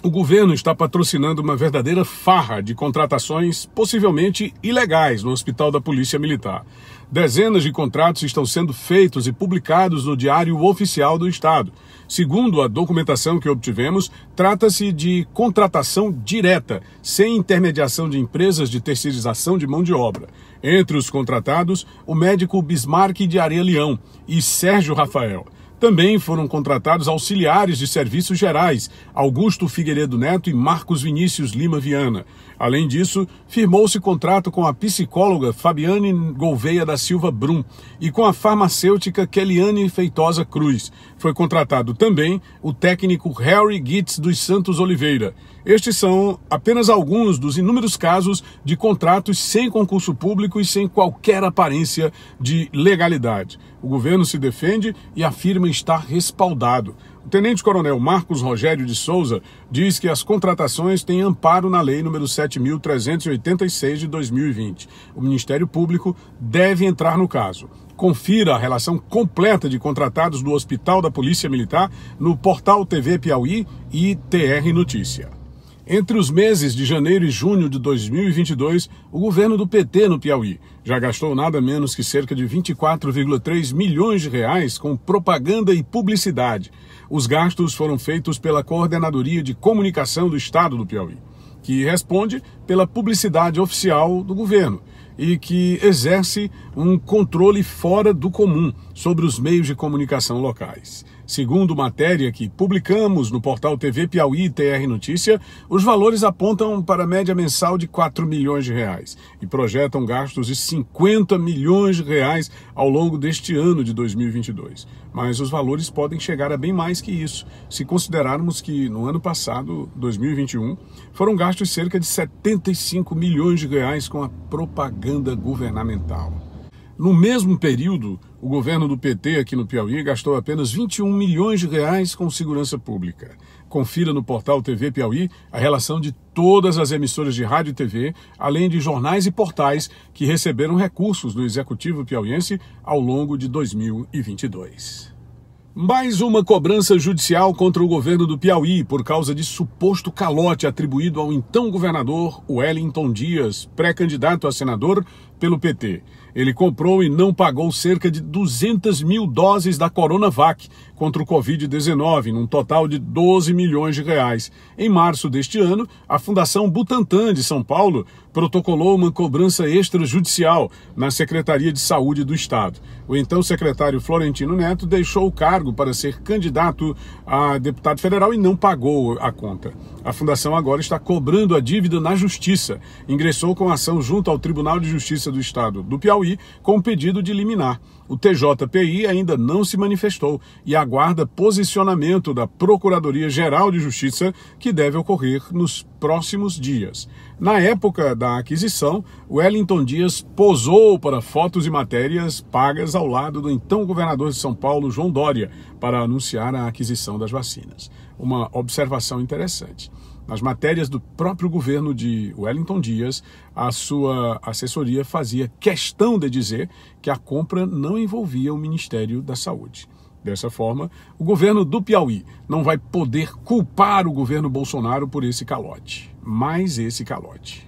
O governo está patrocinando uma verdadeira farra de contratações possivelmente ilegais no Hospital da Polícia Militar. Dezenas de contratos estão sendo feitos e publicados no Diário Oficial do Estado. Segundo a documentação que obtivemos, trata-se de contratação direta, sem intermediação de empresas de terceirização de mão de obra. Entre os contratados, o médico Bismarck de Areia Leão e Sérgio Rafael. Também foram contratados auxiliares de serviços gerais, Augusto Figueiredo Neto e Marcos Vinícius Lima Viana. Além disso, firmou-se contrato com a psicóloga Fabiane Gouveia da Silva Brum e com a farmacêutica Keliane Feitosa Cruz. Foi contratado também o técnico Harry Gitz dos Santos Oliveira. Estes são apenas alguns dos inúmeros casos de contratos sem concurso público e sem qualquer aparência de legalidade. O governo se defende e afirma estar respaldado. O tenente-coronel Marcos Rogério de Souza diz que as contratações têm amparo na Lei Número 7.386 de 2020. O Ministério Público deve entrar no caso. Confira a relação completa de contratados do Hospital da Polícia Militar no portal TV Piauí e TR Notícia. Entre os meses de janeiro e junho de 2022, o governo do PT no Piauí já gastou nada menos que cerca de 24,3 milhões de reais com propaganda e publicidade. Os gastos foram feitos pela Coordenadoria de Comunicação do Estado do Piauí, que responde pela publicidade oficial do governo e que exerce um controle fora do comum sobre os meios de comunicação locais. Segundo matéria que publicamos no portal TV Piauí TR Notícia, os valores apontam para a média mensal de 4 milhões de reais e projetam gastos de 50 milhões de reais ao longo deste ano de 2022. Mas os valores podem chegar a bem mais que isso, se considerarmos que no ano passado, 2021, foram gastos cerca de 75 milhões de reais com a propaganda governamental. No mesmo período, o governo do PT aqui no Piauí gastou apenas 21 milhões de reais com segurança pública. Confira no portal TV Piauí a relação de todas as emissoras de rádio e TV, além de jornais e portais que receberam recursos do executivo piauiense ao longo de 2022. Mais uma cobrança judicial contra o governo do Piauí por causa de suposto calote atribuído ao então governador Wellington Dias, pré-candidato a senador pelo PT. Ele comprou e não pagou cerca de 200 mil doses da Coronavac contra o Covid-19, num total de 12 milhões de reais. Em março deste ano, a Fundação Butantan de São Paulo protocolou uma cobrança extrajudicial na Secretaria de Saúde do Estado. O então secretário Florentino Neto deixou o cargo para ser candidato a deputado federal e não pagou a conta. A fundação agora está cobrando a dívida na justiça. Ingressou com ação junto ao Tribunal de Justiça do Estado do Piauí Piauí com pedido de liminar. O TJPI ainda não se manifestou e aguarda posicionamento da Procuradoria-Geral de Justiça, que deve ocorrer nos próximos dias. Na época da aquisição, Wellington Dias posou para fotos e matérias pagas ao lado do então governador de São Paulo, João Dória, para anunciar a aquisição das vacinas. Uma observação interessante. Nas matérias do próprio governo de Wellington Dias, a sua assessoria fazia questão de dizer que a compra não envolvia o Ministério da Saúde. Dessa forma, o governo do Piauí não vai poder culpar o governo Bolsonaro por esse calote. Mais esse calote.